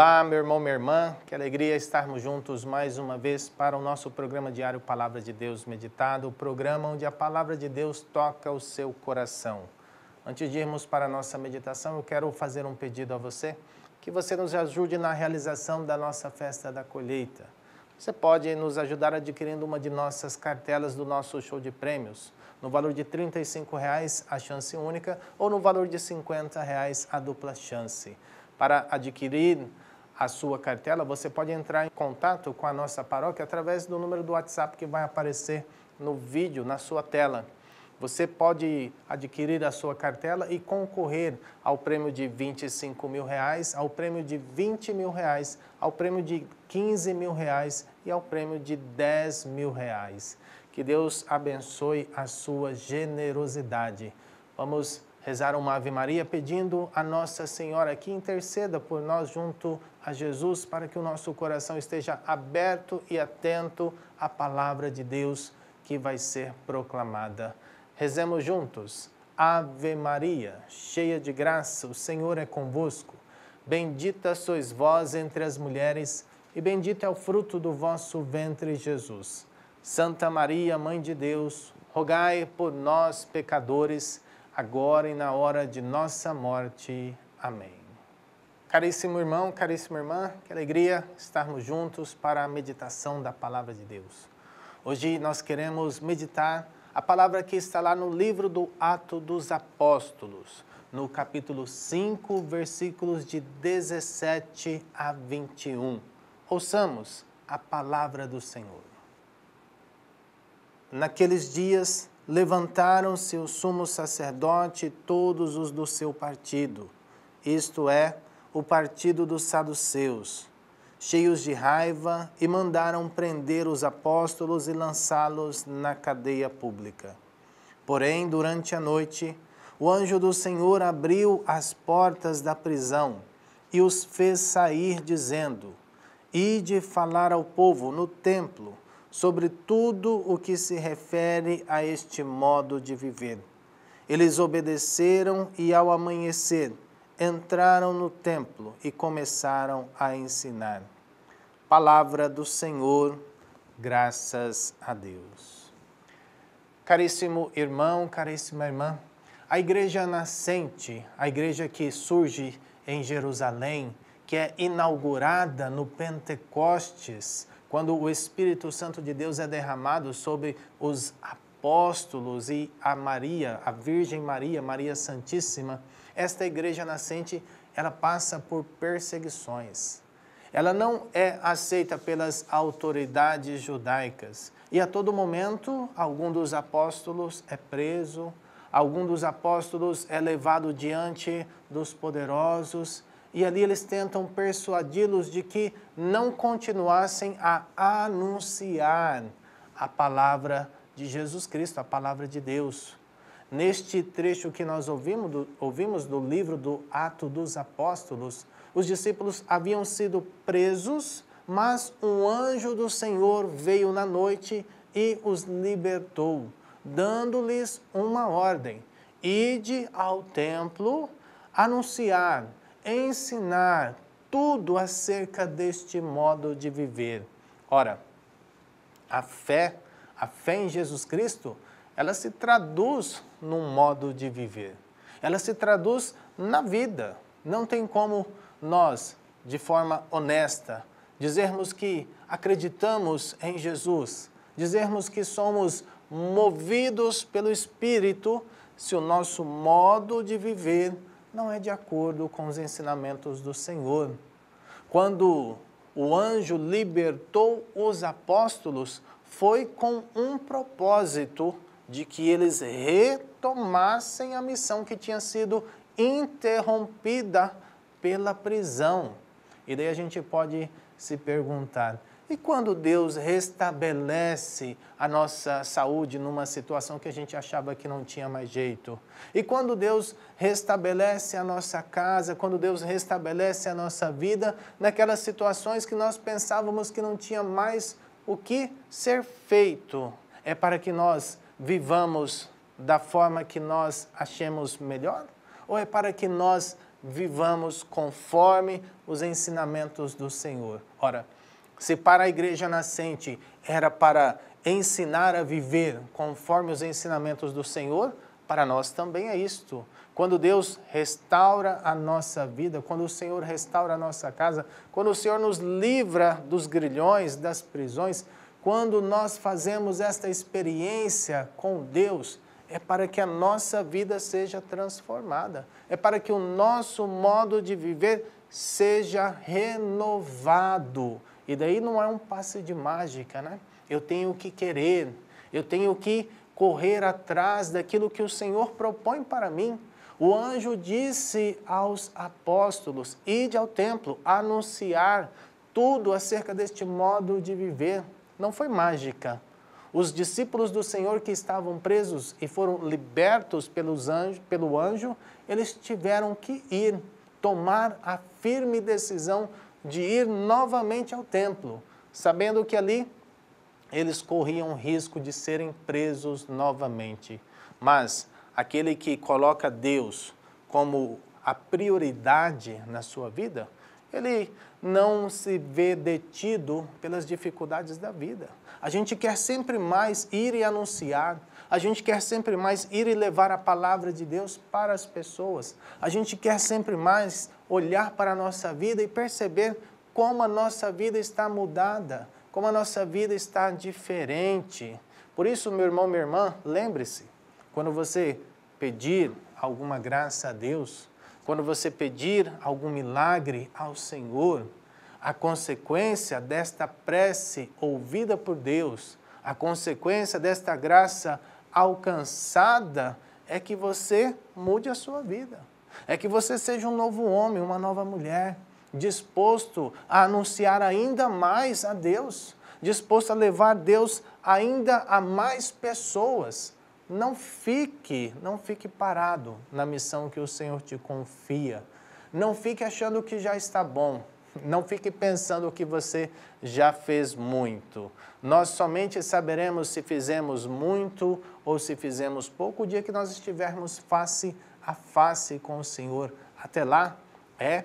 Olá, meu irmão, minha irmã, que alegria estarmos juntos mais uma vez para o nosso programa diário Palavra de Deus Meditado, o programa onde a palavra de Deus toca o seu coração. Antes de irmos para a nossa meditação, eu quero fazer um pedido a você, que você nos ajude na realização da nossa festa da colheita. Você pode nos ajudar adquirindo uma de nossas cartelas do nosso show de prêmios, no valor de R$ 35,00 a chance única ou no valor de R$ 50,00 a dupla chance para adquirir a sua cartela, você pode entrar em contato com a nossa paróquia através do número do WhatsApp que vai aparecer no vídeo, na sua tela. Você pode adquirir a sua cartela e concorrer ao prêmio de 25 mil reais, ao prêmio de 20 mil reais, ao prêmio de 15 mil reais e ao prêmio de 10 mil reais. Que Deus abençoe a sua generosidade. Vamos rezar uma Ave Maria pedindo a Nossa Senhora que interceda por nós junto a Jesus para que o nosso coração esteja aberto e atento à palavra de Deus que vai ser proclamada. Rezemos juntos. Ave Maria, cheia de graça, o Senhor é convosco. Bendita sois vós entre as mulheres, e bendito é o fruto do vosso ventre, Jesus. Santa Maria, Mãe de Deus, rogai por nós, pecadores, agora e na hora de nossa morte. Amém. Caríssimo irmão, caríssima irmã, que alegria estarmos juntos para a meditação da Palavra de Deus. Hoje nós queremos meditar a palavra que está lá no livro do Ato dos Apóstolos, no capítulo 5, versículos de 17 a 21. Ouçamos a palavra do Senhor. Naqueles dias levantaram-se o sumo sacerdote e todos os do seu partido, isto é, o partido dos saduceus, cheios de raiva, e mandaram prender os apóstolos e lançá-los na cadeia pública. Porém, durante a noite, o anjo do Senhor abriu as portas da prisão e os fez sair, dizendo: Ide falar ao povo no templo sobre tudo o que se refere a este modo de viver. Eles obedeceram e, ao amanhecer, entraram no templo e começaram a ensinar. Palavra do Senhor, graças a Deus. Caríssimo irmão, caríssima irmã, a igreja nascente, a igreja que surge em Jerusalém, que é inaugurada no Pentecostes, quando o Espírito Santo de Deus é derramado sobre os apóstolos apóstolos e a Maria, a Virgem Maria, Maria Santíssima, esta igreja nascente, ela passa por perseguições. Ela não é aceita pelas autoridades judaicas. E a todo momento, algum dos apóstolos é preso, algum dos apóstolos é levado diante dos poderosos, e ali eles tentam persuadi-los de que não continuassem a anunciar a palavra de Jesus Cristo, a palavra de Deus. Neste trecho que nós ouvimos do, ouvimos do livro do Ato dos Apóstolos, os discípulos haviam sido presos, mas um anjo do Senhor veio na noite e os libertou, dando-lhes uma ordem: ide ao templo anunciar, ensinar tudo acerca deste modo de viver. Ora, a fé a fé em Jesus Cristo, ela se traduz num modo de viver. Ela se traduz na vida. Não tem como nós, de forma honesta, dizermos que acreditamos em Jesus, dizermos que somos movidos pelo Espírito, se o nosso modo de viver não é de acordo com os ensinamentos do Senhor. Quando o anjo libertou os apóstolos, foi com um propósito de que eles retomassem a missão que tinha sido interrompida pela prisão. E daí a gente pode se perguntar: e quando Deus restabelece a nossa saúde numa situação que a gente achava que não tinha mais jeito? E quando Deus restabelece a nossa casa, quando Deus restabelece a nossa vida naquelas situações que nós pensávamos que não tinha mais o que ser feito é para que nós vivamos da forma que nós achemos melhor? Ou é para que nós vivamos conforme os ensinamentos do Senhor? Ora, se para a igreja nascente era para ensinar a viver conforme os ensinamentos do Senhor, para nós também é isto. Quando Deus restaura a nossa vida, quando o Senhor restaura a nossa casa, quando o Senhor nos livra dos grilhões, das prisões, quando nós fazemos esta experiência com Deus, é para que a nossa vida seja transformada, é para que o nosso modo de viver seja renovado. E daí não é um passe de mágica, né? Eu tenho que querer, eu tenho que correr atrás daquilo que o Senhor propõe para mim. O anjo disse aos apóstolos: Ide ao templo, anunciar tudo acerca deste modo de viver. Não foi mágica. Os discípulos do Senhor que estavam presos e foram libertos pelos anjo, pelo anjo, eles tiveram que ir, tomar a firme decisão de ir novamente ao templo, sabendo que ali eles corriam risco de serem presos novamente. Mas aquele que coloca Deus como a prioridade na sua vida, ele não se vê detido pelas dificuldades da vida. A gente quer sempre mais ir e anunciar, a gente quer sempre mais ir e levar a palavra de Deus para as pessoas, a gente quer sempre mais olhar para a nossa vida e perceber como a nossa vida está mudada, como a nossa vida está diferente. Por isso, meu irmão, minha irmã, lembre-se, quando você pedir alguma graça a Deus, quando você pedir algum milagre ao Senhor, a consequência desta prece ouvida por Deus, a consequência desta graça alcançada é que você mude a sua vida, é que você seja um novo homem, uma nova mulher, disposto a anunciar ainda mais a Deus, disposto a levar Deus ainda a mais pessoas. Não fique, não fique parado na missão que o Senhor te confia. Não fique achando que já está bom. Não fique pensando que você já fez muito. Nós somente saberemos se fizemos muito ou se fizemos pouco o dia que nós estivermos face a face com o Senhor. Até lá, é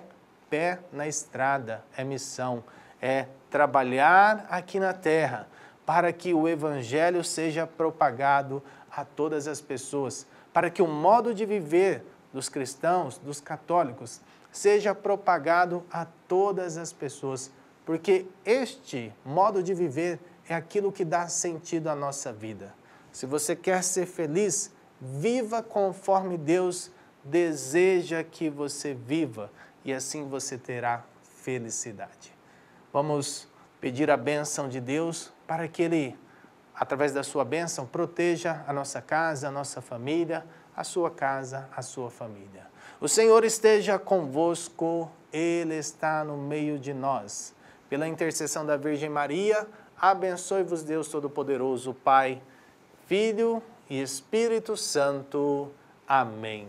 pé na estrada é missão, é trabalhar aqui na terra para que o evangelho seja propagado a todas as pessoas, para que o modo de viver dos cristãos, dos católicos, seja propagado a todas as pessoas, porque este modo de viver é aquilo que dá sentido à nossa vida. Se você quer ser feliz, viva conforme Deus deseja que você viva e assim você terá felicidade. Vamos pedir a bênção de Deus para que Ele, através da sua bênção, proteja a nossa casa, a nossa família, a sua casa, a sua família. O Senhor esteja convosco, Ele está no meio de nós. Pela intercessão da Virgem Maria, abençoe-vos Deus Todo-Poderoso, Pai, Filho e Espírito Santo. Amém.